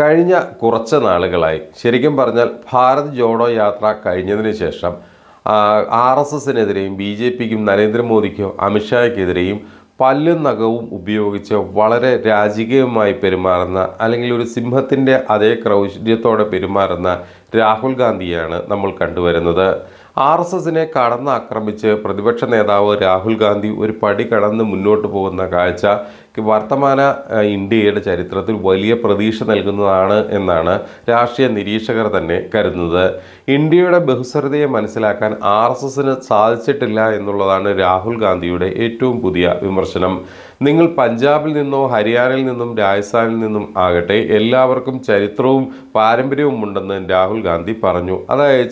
കഴിഞ്ഞ കുറച്ച് നാളുകളായി ശരിക്കും പറഞ്ഞാൽ ഭാരത് ജോഡോ യാത്ര കഴിഞ്ഞതിന് ശേഷം ആർ എസ് എസിനെതിരെയും ബി ജെ പിക്കും നരേന്ദ്രമോദിക്കും അമിത്ഷായ്ക്കെതിരെയും പല്ലും നഖവും ഉപയോഗിച്ച് വളരെ രാജകീയമായി പെരുമാറുന്ന അല്ലെങ്കിൽ ഒരു സിംഹത്തിൻ്റെ അതേ ക്രൗര്യത്തോടെ പെരുമാറുന്ന രാഹുൽ ഗാന്ധിയാണ് നമ്മൾ കണ്ടുവരുന്നത് ആർ എസ് എസിനെ കടന്നാക്രമിച്ച് പ്രതിപക്ഷ നേതാവ് രാഹുൽ ഗാന്ധി ഒരു പടി കടന്ന് മുന്നോട്ട് പോകുന്ന കാഴ്ച വർത്തമാന ഇന്ത്യയുടെ ചരിത്രത്തിൽ വലിയ പ്രതീക്ഷ നൽകുന്നതാണ് എന്നാണ് രാഷ്ട്രീയ നിരീക്ഷകർ തന്നെ കരുതുന്നത് ഇന്ത്യയുടെ ബഹുസ്വരതയെ മനസ്സിലാക്കാൻ ആർ എസ് എസിന് സാധിച്ചിട്ടില്ല എന്നുള്ളതാണ് രാഹുൽ ഗാന്ധിയുടെ ഏറ്റവും പുതിയ വിമർശനം നിങ്ങൾ പഞ്ചാബിൽ നിന്നോ ഹരിയാനയിൽ നിന്നും രാജസ്ഥാനിൽ നിന്നും ആകട്ടെ എല്ലാവർക്കും ചരിത്രവും പാരമ്പര്യവും ഉണ്ടെന്ന് രാഹുൽ ഗാന്ധി പറഞ്ഞു അതായത്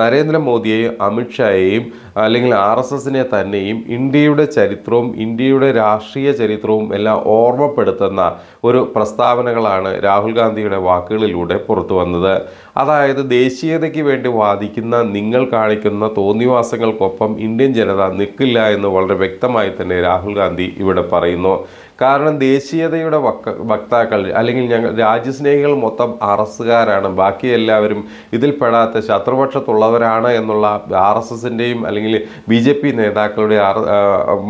നരേന്ദ്രമോദിയെയും അമിത്ഷായെയും അല്ലെങ്കിൽ ആർ എസ് എസിനെ തന്നെയും ഇന്ത്യയുടെ ചരിത്രവും ഇന്ത്യയുടെ രാഷ്ട്രീയ ചരിത്രവും എല്ലാം ഓർമ്മപ്പെടുത്തുന്ന ഒരു പ്രസ്താവനകളാണ് രാഹുൽ ഗാന്ധിയുടെ വാക്കുകളിലൂടെ പുറത്തു വന്നത് അതായത് ദേശീയതയ്ക്ക് വേണ്ടി വാദിക്കുന്ന നിങ്ങൾ കാണിക്കുന്ന തോന്നിവാസങ്ങൾക്കൊപ്പം ഇന്ത്യൻ ജനത നിൽക്കില്ല എന്ന് വളരെ വ്യക്തമായി തന്നെ രാഹുൽ ഗാന്ധി ഇവിടെ പറയുന്നു കാരണം ദേശീയതയുടെ വക്ക വക്താക്കൾ അല്ലെങ്കിൽ ഞങ്ങൾ രാജ്യസ്നേഹികൾ മൊത്തം അറസ്സുകാരാണ് ബാക്കി എല്ലാവരും ഇതിൽ പെടാത്ത ശത്രുപക്ഷത്തുള്ളവരാണ് എന്നുള്ള ആർ എസ് എസിൻ്റെയും അല്ലെങ്കിൽ ബി ജെ പി നേതാക്കളുടെ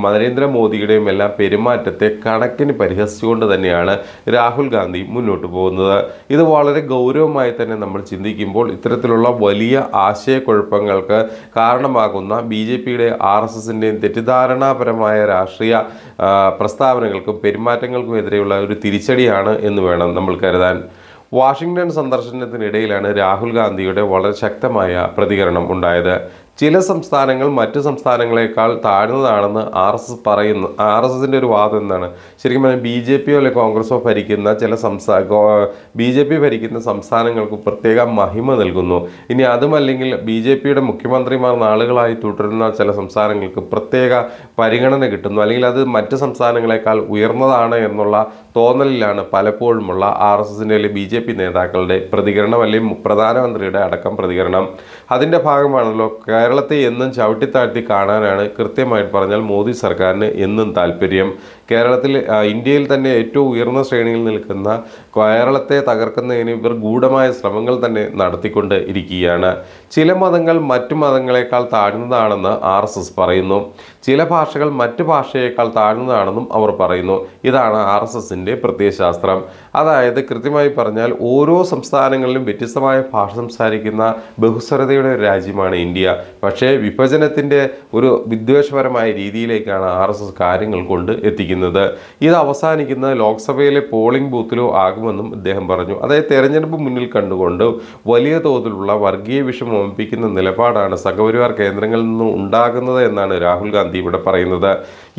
നരേന്ദ്രമോദിയുടെയും എല്ലാം പെരുമാറ്റത്തെ കണക്കിന് പരിഹസിച്ചുകൊണ്ട് തന്നെയാണ് രാഹുൽ ഗാന്ധി മുന്നോട്ട് പോകുന്നത് ഇത് വളരെ ഗൗരവമായി തന്നെ നമ്മൾ ചിന്തിക്കുമ്പോൾ ഇത്തരത്തിലുള്ള വലിയ ആശയക്കുഴപ്പങ്ങൾക്ക് കാരണമാകുന്ന ബി ജെ പിയുടെ ആർ എസ് എസിൻ്റെയും തെറ്റിദ്ധാരണാപരമായ രാഷ്ട്രീയ പ്രസ്താവനകൾക്കും പെരുമാറ്റങ്ങൾക്കും എതിരെയുള്ള ഒരു തിരിച്ചടിയാണ് എന്ന് വേണം നമ്മൾ കരുതാൻ വാഷിങ്ടൺ സന്ദർശനത്തിനിടയിലാണ് രാഹുൽ ഗാന്ധിയുടെ വളരെ ശക്തമായ പ്രതികരണം ഉണ്ടായത് ചില സംസ്ഥാനങ്ങൾ മറ്റു സംസ്ഥാനങ്ങളെക്കാൾ താഴ്ന്നതാണെന്ന് ആർ എസ് എസ് പറയുന്നു ആർ എസ് എസിൻ്റെ ഒരു വാദം എന്താണ് ശരിക്കും പറഞ്ഞാൽ ബി ജെ പിയോ അല്ലെങ്കിൽ കോൺഗ്രസോ ഭരിക്കുന്ന ചില സംസ്ഥാ ബി ജെ പി ഭരിക്കുന്ന സംസ്ഥാനങ്ങൾക്ക് പ്രത്യേക മഹിമ നൽകുന്നു ഇനി അതുമല്ലെങ്കിൽ ബി ജെ പിയുടെ മുഖ്യമന്ത്രിമാർ നാളുകളായി തുടരുന്ന ചില സംസ്ഥാനങ്ങൾക്ക് പ്രത്യേക പരിഗണന കിട്ടുന്നു അല്ലെങ്കിൽ അത് മറ്റ് സംസ്ഥാനങ്ങളെക്കാൾ ഉയർന്നതാണ് എന്നുള്ള തോന്നലിലാണ് പലപ്പോഴുമുള്ള ആർ എസ് എസിൻ്റെ അല്ലെങ്കിൽ ബി ജെ പി നേതാക്കളുടെ പ്രതികരണം അല്ലെങ്കിൽ പ്രധാനമന്ത്രിയുടെ അടക്കം പ്രതികരണം അതിൻ്റെ ഭാഗമാണല്ലോ കേരളത്തെ എന്നും ചവിട്ടിത്താഴ്ത്തി കാണാനാണ് കൃത്യമായിട്ട് പറഞ്ഞാൽ മോദി സർക്കാരിന് എന്നും താല്പര്യം കേരളത്തിൽ ഇന്ത്യയിൽ തന്നെ ഏറ്റവും ഉയർന്ന ശ്രേണിയിൽ നിൽക്കുന്ന കേരളത്തെ തകർക്കുന്നതിന് ഇവർ ഗൂഢമായ ശ്രമങ്ങൾ തന്നെ നടത്തിക്കൊണ്ട് ഇരിക്കുകയാണ് ചില മതങ്ങൾ മറ്റു മതങ്ങളെക്കാൾ താഴ്ന്നതാണെന്ന് ആർ പറയുന്നു ചില ഭാഷകൾ മറ്റ് ഭാഷയേക്കാൾ താഴ്ന്നതാണെന്നും അവർ പറയുന്നു ഇതാണ് ആർ എസ് എസിൻ്റെ പ്രത്യയശാസ്ത്രം അതായത് കൃത്യമായി പറഞ്ഞാൽ ഓരോ സംസ്ഥാനങ്ങളിലും വ്യത്യസ്തമായ ഭാഷ സംസാരിക്കുന്ന ബഹുസ്വരതയുടെ ഒരു രാജ്യമാണ് ഇന്ത്യ പക്ഷേ വിഭജനത്തിൻ്റെ ഒരു വിദ്വേഷപരമായ രീതിയിലേക്കാണ് ആർ എസ് എസ് കാര്യങ്ങൾ കൊണ്ട് എത്തിക്കുന്നത് ഇത് അവസാനിക്കുന്ന ലോക്സഭയിലെ പോളിംഗ് ബൂത്തിലോ ആകുമെന്നും അദ്ദേഹം പറഞ്ഞു അതായത് തെരഞ്ഞെടുപ്പ് മുന്നിൽ കണ്ടുകൊണ്ട് വലിയ തോതിലുള്ള വർഗീയ വിഷം ഓമിപ്പിക്കുന്ന നിലപാടാണ് സഹപരിവാർ കേന്ദ്രങ്ങളിൽ നിന്നും ഉണ്ടാകുന്നത് എന്നാണ് രാഹുൽ ഗാന്ധി ഗാന്ധി ഇവിടെ പറയുന്നത്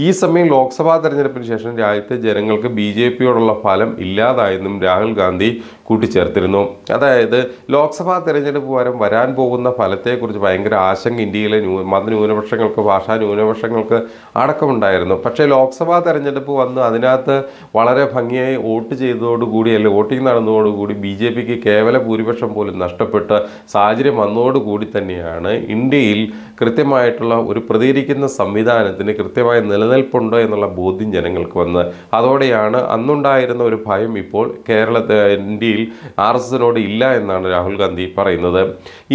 ഈ സമയം ലോക്സഭാ തെരഞ്ഞെടുപ്പിന് ശേഷം രാജ്യത്തെ ജനങ്ങൾക്ക് ബി ജെ പിയോടുള്ള ഫലം ഇല്ലാതായെന്നും രാഹുൽ ഗാന്ധി കൂട്ടിച്ചേർത്തിരുന്നു അതായത് ലോക്സഭാ തെരഞ്ഞെടുപ്പ് വരം വരാൻ പോകുന്ന ഫലത്തെക്കുറിച്ച് ഭയങ്കര ആശങ്ക ഇന്ത്യയിലെ ന്യൂ മതന്യൂനപക്ഷങ്ങൾക്ക് ഭാഷാ ന്യൂനപക്ഷങ്ങൾക്ക് അടക്കമുണ്ടായിരുന്നു പക്ഷേ ലോക്സഭാ തെരഞ്ഞെടുപ്പ് വന്ന് അതിനകത്ത് വളരെ ഭംഗിയായി വോട്ട് ചെയ്തതോടുകൂടി അല്ലെങ്കിൽ വോട്ടിംഗ് നടന്നതോടുകൂടി ബി ജെ പിക്ക് കേവല ഭൂരിപക്ഷം പോലും നഷ്ടപ്പെട്ട സാഹചര്യം വന്നതോടുകൂടി തന്നെയാണ് ഇന്ത്യയിൽ കൃത്യമായിട്ടുള്ള ഒരു പ്രതികരിക്കുന്ന സംവിധാനം സംവിധാനത്തിന് കൃത്യമായ നിലനിൽപ്പുണ്ടോ എന്നുള്ള ബോധ്യം ജനങ്ങൾക്ക് വന്ന് അതോടെയാണ് അന്നുണ്ടായിരുന്ന ഒരു ഭയം ഇപ്പോൾ കേരളത്തിൽ ഇന്ത്യയിൽ ആർ എസ് എസിനോട് ഇല്ല എന്നാണ് രാഹുൽ ഗാന്ധി പറയുന്നത്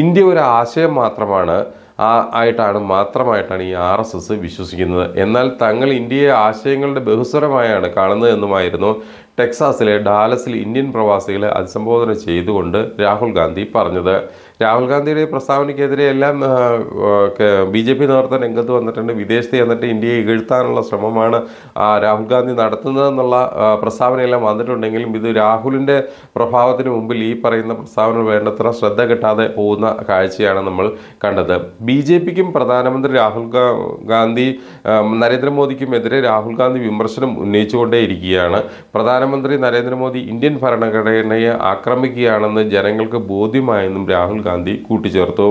ഇന്ത്യ ഒരു ആശയം മാത്രമാണ് ആ ആയിട്ടാണ് മാത്രമായിട്ടാണ് ഈ ആർ എസ് എസ് വിശ്വസിക്കുന്നത് എന്നാൽ തങ്ങൾ ഇന്ത്യയെ ആശയങ്ങളുടെ ബഹുസ്വരമായാണ് കാണുന്നത് എന്നുമായിരുന്നു ടെക്സാസിലെ ഡാലസിൽ ഇന്ത്യൻ പ്രവാസികളെ അഭിസംബോധന ചെയ്തുകൊണ്ട് രാഹുൽ ഗാന്ധി പറഞ്ഞത് രാഹുൽ ഗാന്ധിയുടെ ഈ പ്രസ്താവനയ്ക്കെതിരെ എല്ലാം ബി ജെ പി നേതൃത്വം രംഗത്ത് വന്നിട്ടുണ്ട് വിദേശത്ത് ചെന്നിട്ട് ഇന്ത്യയെ ഇകഴ്ത്താനുള്ള ശ്രമമാണ് രാഹുൽ ഗാന്ധി നടത്തുന്നതെന്നുള്ള പ്രസ്താവനയെല്ലാം വന്നിട്ടുണ്ടെങ്കിലും ഇത് രാഹുലിൻ്റെ പ്രഭാവത്തിന് മുമ്പിൽ ഈ പറയുന്ന പ്രസ്താവന വേണ്ടത്ര ശ്രദ്ധ കിട്ടാതെ പോകുന്ന കാഴ്ചയാണ് നമ്മൾ കണ്ടത് ബി ജെ പിക്കും പ്രധാനമന്ത്രി രാഹുൽ ഗാന്ധി നരേന്ദ്രമോദിക്കുമെതിരെ രാഹുൽ ഗാന്ധി വിമർശനം ഉന്നയിച്ചുകൊണ്ടേയിരിക്കുകയാണ് പ്രധാനമന്ത്രി നരേന്ദ്രമോദി ഇന്ത്യൻ ഭരണഘടനയെ ആക്രമിക്കുകയാണെന്ന് ജനങ്ങൾക്ക് ബോധ്യമായെന്നും രാഹുൽ ഗാന്ധി കൂട്ടിച്ചേർത്തു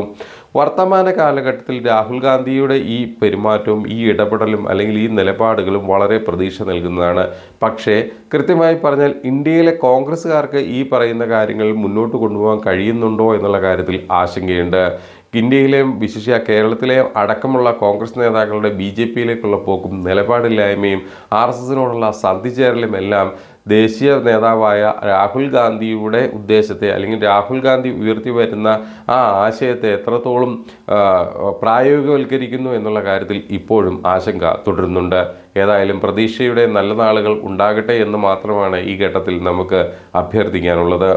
വർത്തമാന കാലഘട്ടത്തിൽ രാഹുൽ ഗാന്ധിയുടെ ഈ പെരുമാറ്റവും ഈ ഇടപെടലും അല്ലെങ്കിൽ ഈ നിലപാടുകളും വളരെ പ്രതീക്ഷ നൽകുന്നതാണ് പക്ഷേ കൃത്യമായി പറഞ്ഞാൽ ഇന്ത്യയിലെ കോൺഗ്രസ്സുകാർക്ക് ഈ പറയുന്ന കാര്യങ്ങൾ മുന്നോട്ട് കൊണ്ടുപോകാൻ കഴിയുന്നുണ്ടോ എന്നുള്ള കാര്യത്തിൽ ആശങ്കയുണ്ട് ഇന്ത്യയിലെയും വിശേഷ കേരളത്തിലെയും അടക്കമുള്ള കോൺഗ്രസ് നേതാക്കളുടെ ബി ജെ പിയിലേക്കുള്ള പോക്കും നിലപാടില്ലായ്മയും ആർ എസ് എസിനോടുള്ള സന്ധിചേരലും എല്ലാം ദേശീയ നേതാവായ രാഹുൽ ഗാന്ധിയുടെ ഉദ്ദേശത്തെ അല്ലെങ്കിൽ രാഹുൽ ഗാന്ധി ഉയർത്തി വരുന്ന ആ ആശയത്തെ എത്രത്തോളം പ്രായോഗികവൽക്കരിക്കുന്നു എന്നുള്ള കാര്യത്തിൽ ഇപ്പോഴും ആശങ്ക തുടരുന്നുണ്ട് ഏതായാലും പ്രതീക്ഷയുടെ നല്ല നാളുകൾ ഉണ്ടാകട്ടെ എന്ന് മാത്രമാണ് ഈ ഘട്ടത്തിൽ നമുക്ക് അഭ്യർത്ഥിക്കാനുള്ളത്